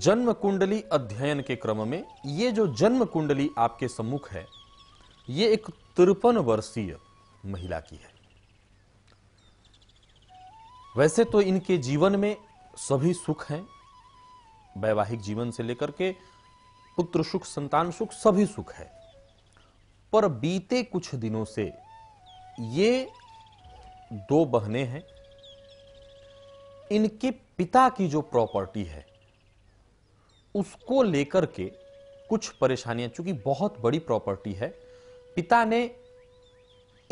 जन्म कुंडली अध्ययन के क्रम में ये जो जन्म कुंडली आपके सम्मुख है ये एक तिरपन वर्षीय महिला की है वैसे तो इनके जीवन में सभी सुख हैं वैवाहिक जीवन से लेकर के पुत्र सुख संतान सुख सभी सुख है पर बीते कुछ दिनों से ये दो बहने हैं इनके पिता की जो प्रॉपर्टी है उसको लेकर के कुछ परेशानियां चूंकि बहुत बड़ी प्रॉपर्टी है पिता ने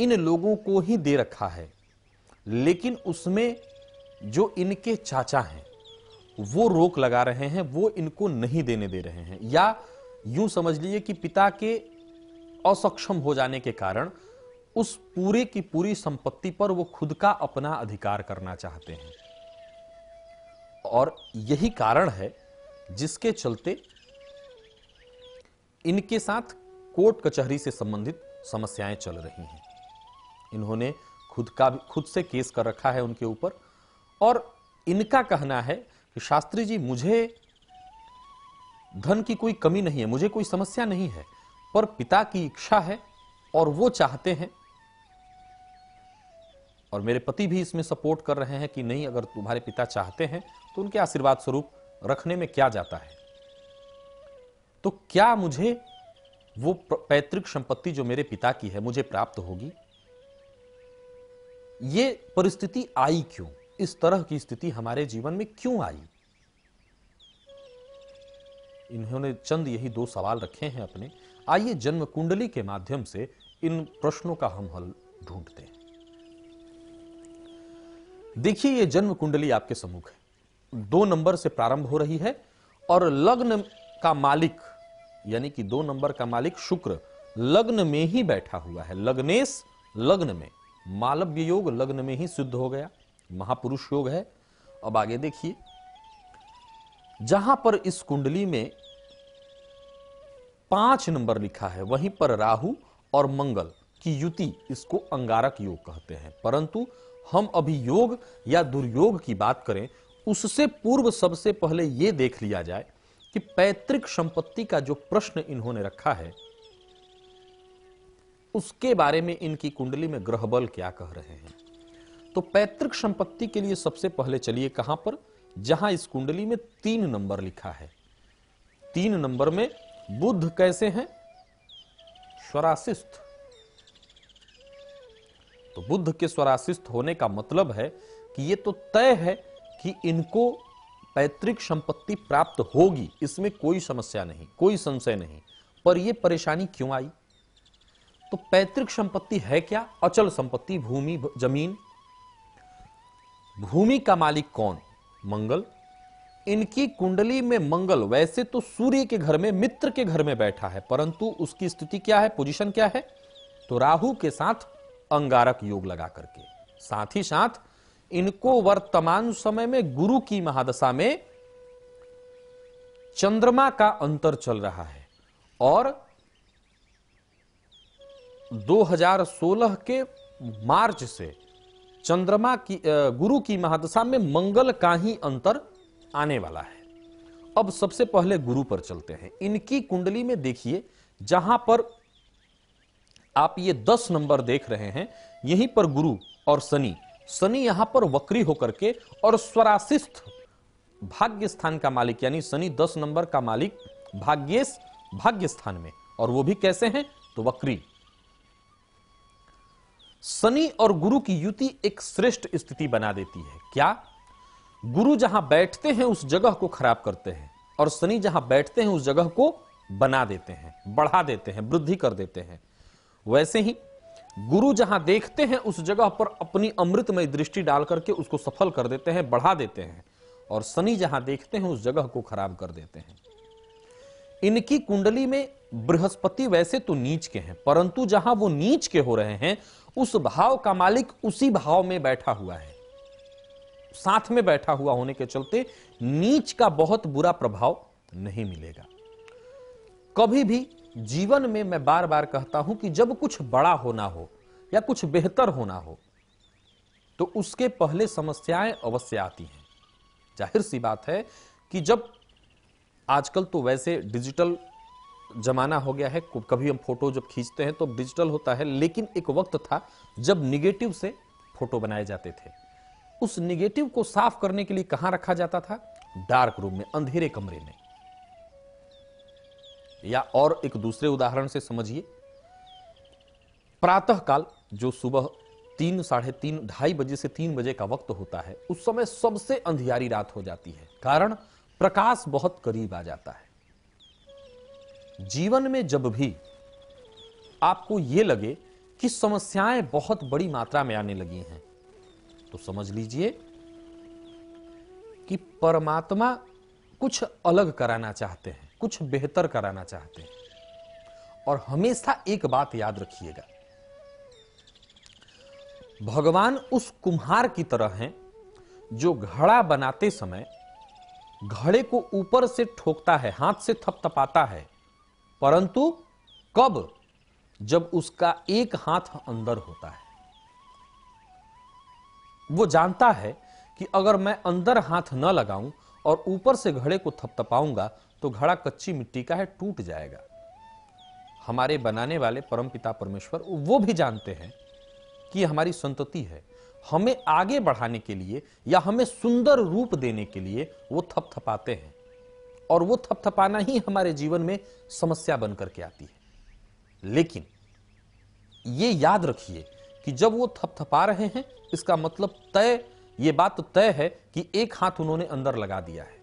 इन लोगों को ही दे रखा है लेकिन उसमें जो इनके चाचा हैं वो रोक लगा रहे हैं वो इनको नहीं देने दे रहे हैं या यूं समझ लीजिए कि पिता के असक्षम हो जाने के कारण उस पूरे की पूरी संपत्ति पर वो खुद का अपना अधिकार करना चाहते हैं और यही कारण है जिसके चलते इनके साथ कोर्ट कचहरी से संबंधित समस्याएं चल रही हैं इन्होंने खुद का भी खुद से केस कर रखा है उनके ऊपर और इनका कहना है कि शास्त्री जी मुझे धन की कोई कमी नहीं है मुझे कोई समस्या नहीं है पर पिता की इच्छा है और वो चाहते हैं और मेरे पति भी इसमें सपोर्ट कर रहे हैं कि नहीं अगर तुम्हारे पिता चाहते हैं तो उनके आशीर्वाद स्वरूप रखने में क्या जाता है तो क्या मुझे वो पैतृक संपत्ति जो मेरे पिता की है मुझे प्राप्त होगी ये परिस्थिति आई क्यों इस तरह की स्थिति हमारे जीवन में क्यों आई इन्होंने चंद यही दो सवाल रखे हैं अपने आइए जन्म कुंडली के माध्यम से इन प्रश्नों का हम हल ढूंढते हैं देखिए ये जन्म कुंडली आपके सम्मुख है दो नंबर से प्रारंभ हो रही है और लग्न का मालिक यानी कि दो नंबर का मालिक शुक्र लग्न में ही बैठा हुआ है लग्नेश लग्न में मालव्य योग लग्न में ही सिद्ध हो गया महापुरुष योग है अब आगे देखिए जहां पर इस कुंडली में पांच नंबर लिखा है वहीं पर राहु और मंगल की युति इसको अंगारक योग कहते हैं परंतु हम अभी योग या दुर्योग की बात करें उससे पूर्व सबसे पहले यह देख लिया जाए कि पैतृक संपत्ति का जो प्रश्न इन्होंने रखा है उसके बारे में इनकी कुंडली में ग्रह बल क्या कह रहे हैं तो पैतृक संपत्ति के लिए सबसे पहले चलिए कहां पर जहां इस कुंडली में तीन नंबर लिखा है तीन नंबर में बुद्ध कैसे हैं स्वराशिस्थ तो बुद्ध के स्वराशिस्थ होने का मतलब है कि यह तो तय है कि इनको पैतृक संपत्ति प्राप्त होगी इसमें कोई समस्या नहीं कोई संशय नहीं पर यह परेशानी क्यों आई तो पैतृक संपत्ति है क्या अचल संपत्ति भूमि जमीन भूमि का मालिक कौन मंगल इनकी कुंडली में मंगल वैसे तो सूर्य के घर में मित्र के घर में बैठा है परंतु उसकी स्थिति क्या है पोजीशन क्या है तो राहु के साथ अंगारक योग लगा करके साथ ही साथ इनको वर्तमान समय में गुरु की महादशा में चंद्रमा का अंतर चल रहा है और 2016 के मार्च से चंद्रमा की गुरु की महादशा में मंगल का ही अंतर आने वाला है अब सबसे पहले गुरु पर चलते हैं इनकी कुंडली में देखिए जहां पर आप ये दस नंबर देख रहे हैं यहीं पर गुरु और शनि शनि यहां पर वक्री होकर के और स्वराशिस्थ भाग्य स्थान का मालिक यानी शनि दस नंबर का मालिक भाग्येश भाग्य स्थान में और वो भी कैसे हैं तो वक्री शनि और गुरु की युति एक श्रेष्ठ स्थिति बना देती है क्या गुरु जहां बैठते हैं उस जगह को खराब करते हैं और शनि जहां बैठते हैं उस जगह को बना देते हैं बढ़ा देते हैं वृद्धि कर देते हैं वैसे ही गुरु जहां देखते हैं उस जगह पर अपनी अमृतमय दृष्टि डाल करके उसको सफल कर देते हैं बढ़ा देते हैं और शनि जहां देखते हैं उस जगह को खराब कर देते हैं इनकी कुंडली में बृहस्पति वैसे तो नीच के हैं परंतु जहां वो नीच के हो रहे हैं उस भाव का मालिक उसी भाव में बैठा हुआ है साथ में बैठा हुआ होने के चलते नीच का बहुत बुरा प्रभाव नहीं मिलेगा कभी भी जीवन में मैं बार बार कहता हूं कि जब कुछ बड़ा होना हो या कुछ बेहतर होना हो तो उसके पहले समस्याएं अवश्य आती हैं जाहिर सी बात है कि जब आजकल तो वैसे डिजिटल जमाना हो गया है कभी हम फोटो जब खींचते हैं तो डिजिटल होता है लेकिन एक वक्त था जब निगेटिव से फोटो बनाए जाते थे उस निगेटिव को साफ करने के लिए कहां रखा जाता था डार्क रूम में अंधेरे कमरे में या और एक दूसरे उदाहरण से समझिए प्रातःकाल जो सुबह तीन साढ़े तीन ढाई बजे से तीन बजे का वक्त होता है उस समय सबसे अंधियारी रात हो जाती है कारण प्रकाश बहुत करीब आ जाता है जीवन में जब भी आपको यह लगे कि समस्याएं बहुत बड़ी मात्रा में आने लगी हैं तो समझ लीजिए कि परमात्मा कुछ अलग कराना चाहते हैं कुछ बेहतर कराना चाहते हैं और हमेशा एक बात याद रखिएगा भगवान उस कुम्हार की तरह हैं जो घड़ा बनाते समय घड़े को ऊपर से ठोकता है हाथ से थपथपाता है परंतु कब जब उसका एक हाथ अंदर होता है वो जानता है कि अगर मैं अंदर हाथ न लगाऊं और ऊपर से घड़े को थपथपाऊंगा तो घड़ा कच्ची मिट्टी का है टूट जाएगा हमारे बनाने वाले परमपिता परमेश्वर वो भी जानते हैं कि हमारी संतति है हमें आगे बढ़ाने के लिए या हमें सुंदर रूप देने के लिए वो थपथपाते हैं और वो थपथपाना ही हमारे जीवन में समस्या बनकर के आती है लेकिन ये याद रखिए कि जब वो थपथपा रहे हैं इसका मतलब तय ये बात तो तय है कि एक हाथ उन्होंने अंदर लगा दिया है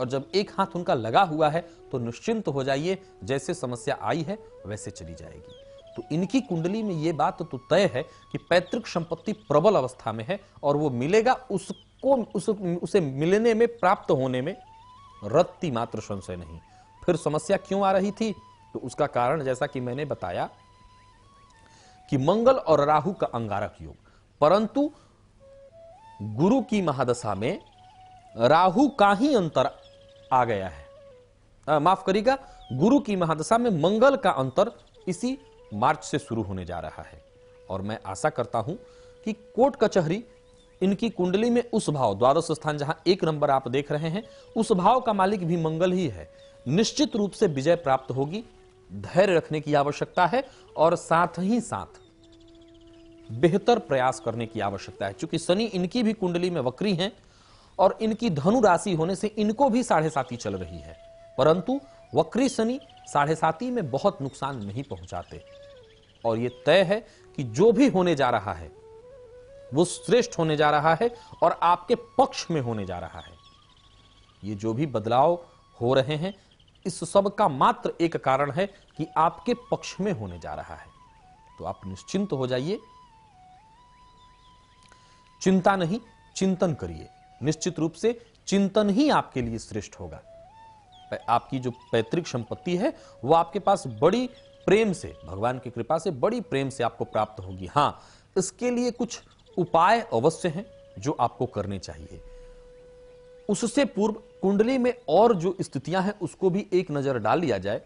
और जब एक हाथ उनका लगा हुआ है तो निश्चिंत हो जाइए जैसे समस्या आई है वैसे चली जाएगी तो इनकी कुंडली में यह बात तो तय है कि पैतृक संपत्ति प्रबल अवस्था में है और वो मिलेगा उसको उस, उसे मिलने में प्राप्त होने में रत्ती मात्र संशय नहीं फिर समस्या क्यों आ रही थी तो उसका कारण जैसा कि मैंने बताया कि मंगल और राहु का अंगारक योग परंतु गुरु की महादशा में राहु का ही अंतर आ गया है आ, माफ करिएगा गुरु की महादशा में मंगल का अंतर इसी मार्च से शुरू होने जा रहा है और मैं आशा करता हूं कि कोर्ट कचहरी इनकी कुंडली में उस भाव द्वादश स्थान जहां एक नंबर आप देख रहे हैं उस भाव का मालिक भी मंगल ही है निश्चित रूप से विजय प्राप्त होगी धैर्य रखने की आवश्यकता है और साथ ही साथ बेहतर प्रयास करने की आवश्यकता है क्योंकि शनि इनकी भी कुंडली में वक्री हैं और इनकी धनु राशि होने से इनको भी साढ़े साथी चल रही है परंतु वक्री शनि साढ़े साती में बहुत नुकसान नहीं पहुंचाते और यह तय है कि जो भी होने जा रहा है वो श्रेष्ठ होने जा रहा है और आपके पक्ष में होने जा रहा है ये जो भी बदलाव हो रहे हैं इस सब का मात्र एक कारण है कि आपके पक्ष में होने जा रहा है तो आप निश्चिंत हो जाइए चिंता नहीं चिंतन करिए निश्चित रूप से चिंतन ही आपके लिए श्रेष्ठ होगा आपकी जो पैतृक संपत्ति है वो आपके पास बड़ी प्रेम से भगवान की कृपा से बड़ी प्रेम से आपको प्राप्त होगी हाँ इसके लिए कुछ उपाय अवश्य हैं जो आपको करने चाहिए उससे पूर्व कुंडली में और जो स्थितियां हैं उसको भी एक नजर डाल लिया जाए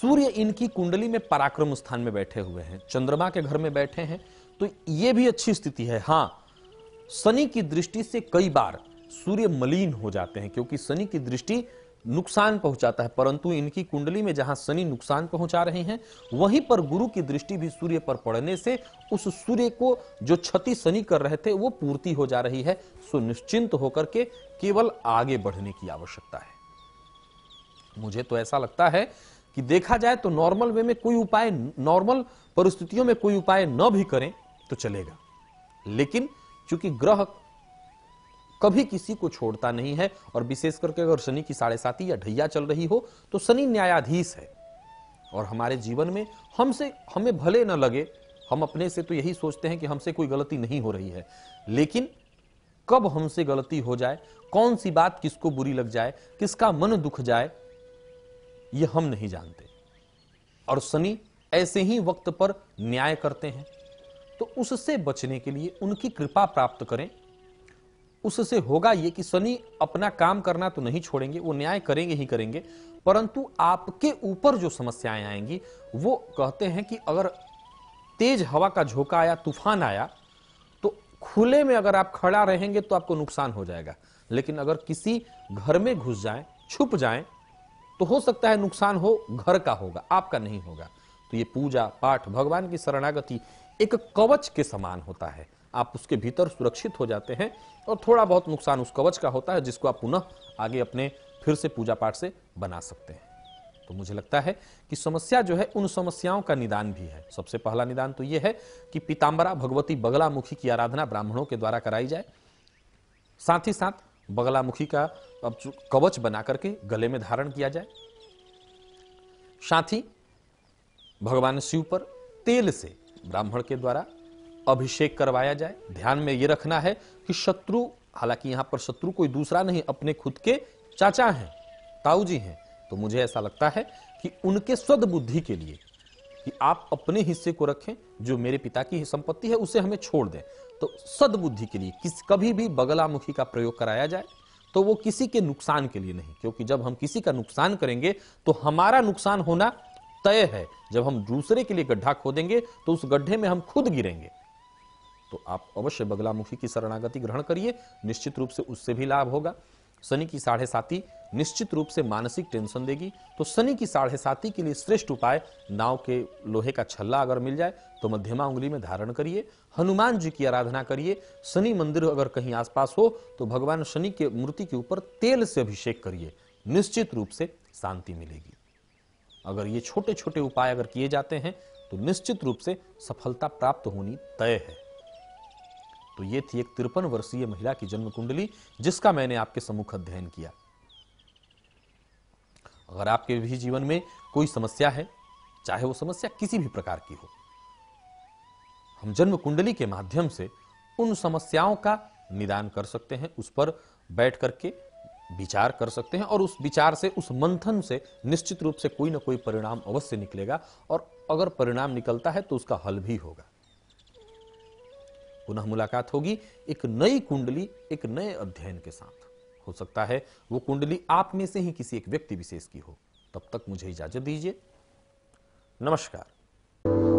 सूर्य इनकी कुंडली में पराक्रम स्थान में बैठे हुए हैं चंद्रमा के घर में बैठे हैं तो ये भी अच्छी स्थिति है हाँ शनि की दृष्टि से कई बार सूर्य मलिन हो जाते हैं क्योंकि शनि की दृष्टि नुकसान पहुंचाता है परंतु इनकी कुंडली में जहां शनि नुकसान पहुंचा रहे हैं वहीं पर गुरु की दृष्टि भी सूर्य पर पड़ने से उस सूर्य को जो क्षति शनि कर रहे थे वो पूर्ति हो जा रही है सुनिश्चिंत होकर के केवल आगे बढ़ने की आवश्यकता है मुझे तो ऐसा लगता है कि देखा जाए तो नॉर्मल वे में कोई उपाय नॉर्मल परिस्थितियों में कोई उपाय न भी करें तो चलेगा लेकिन चूंकि ग्रह कभी किसी को छोड़ता नहीं है और विशेष करके अगर शनि की साढ़े साथी या ढैया चल रही हो तो शनि न्यायाधीश है और हमारे जीवन में हमसे हमें भले न लगे हम अपने से तो यही सोचते हैं कि हमसे कोई गलती नहीं हो रही है लेकिन कब हमसे गलती हो जाए कौन सी बात किसको बुरी लग जाए किसका मन दुख जाए ये हम नहीं जानते और शनि ऐसे ही वक्त पर न्याय करते हैं तो उससे बचने के लिए उनकी कृपा प्राप्त करें उससे होगा ये कि शनि अपना काम करना तो नहीं छोड़ेंगे वो न्याय करेंगे ही करेंगे परंतु आपके ऊपर जो समस्याएं आएंगी वो कहते हैं कि अगर तेज हवा का झोंका आया तूफान आया तो खुले में अगर आप खड़ा रहेंगे तो आपको नुकसान हो जाएगा लेकिन अगर किसी घर में घुस जाए छुप जाए तो हो सकता है नुकसान हो घर का होगा आपका नहीं होगा तो ये पूजा पाठ भगवान की शरणागति एक कवच के समान होता है आप उसके भीतर सुरक्षित हो जाते हैं और थोड़ा बहुत नुकसान उस कवच का होता है जिसको आप पुनः आगे अपने फिर से पूजा पाठ से बना सकते हैं तो मुझे लगता है कि समस्या जो है उन समस्याओं का निदान भी है सबसे पहला निदान तो यह है कि पीताम्बरा भगवती बगलामुखी की आराधना ब्राह्मणों के द्वारा कराई जाए साथ ही साथ बगलामुखी का अब कवच बना करके गले में धारण किया जाए साथ ही भगवान शिव पर तेल से ब्राह्मण के द्वारा अभिषेक करवाया जाए ध्यान में ये रखना है कि शत्रु हालांकि यहां पर शत्रु कोई दूसरा नहीं अपने खुद के चाचा हैं ताऊ जी हैं तो मुझे ऐसा लगता है कि उनके सदबुद्धि के लिए कि आप अपने हिस्से को रखें जो मेरे पिता की संपत्ति है उसे हमें छोड़ दें तो सदबुद्धि के लिए किस कभी भी बगलामुखी का प्रयोग कराया जाए तो वो किसी के नुकसान के लिए नहीं क्योंकि जब हम किसी का नुकसान करेंगे तो हमारा नुकसान होना तय है जब हम दूसरे के लिए गड्ढा खोदेंगे तो उस गड्ढे में हम खुद गिरेंगे तो आप अवश्य बगलामुखी की शरणागति ग्रहण करिए निश्चित रूप से उससे भी लाभ होगा शनि की साढ़े साथी निश्चित रूप से मानसिक टेंशन देगी तो शनि की साढ़े साथी के लिए श्रेष्ठ उपाय नाव के लोहे का छल्ला अगर मिल जाए तो मध्यमा उंगली में धारण करिए हनुमान जी की आराधना करिए शनि मंदिर अगर कहीं आसपास हो तो भगवान शनि के मूर्ति के ऊपर तेल से अभिषेक करिए निश्चित रूप से शांति मिलेगी अगर ये छोटे छोटे उपाय अगर किए जाते हैं तो निश्चित रूप से सफलता प्राप्त होनी तय है तो ये थी एक तिरपन वर्षीय महिला की जन्म कुंडली जिसका मैंने आपके सम्मुख अध्ययन किया अगर आपके भी जीवन में कोई समस्या है चाहे वो समस्या किसी भी प्रकार की हो हम जन्म कुंडली के माध्यम से उन समस्याओं का निदान कर सकते हैं उस पर बैठ करके विचार कर सकते हैं और उस विचार से उस मंथन से निश्चित रूप से कोई ना कोई परिणाम अवश्य निकलेगा और अगर परिणाम निकलता है तो उसका हल भी होगा पुनः मुलाकात होगी एक नई कुंडली एक नए अध्ययन के साथ हो सकता है वो कुंडली आप में से ही किसी एक व्यक्ति विशेष की हो तब तक मुझे इजाजत दीजिए नमस्कार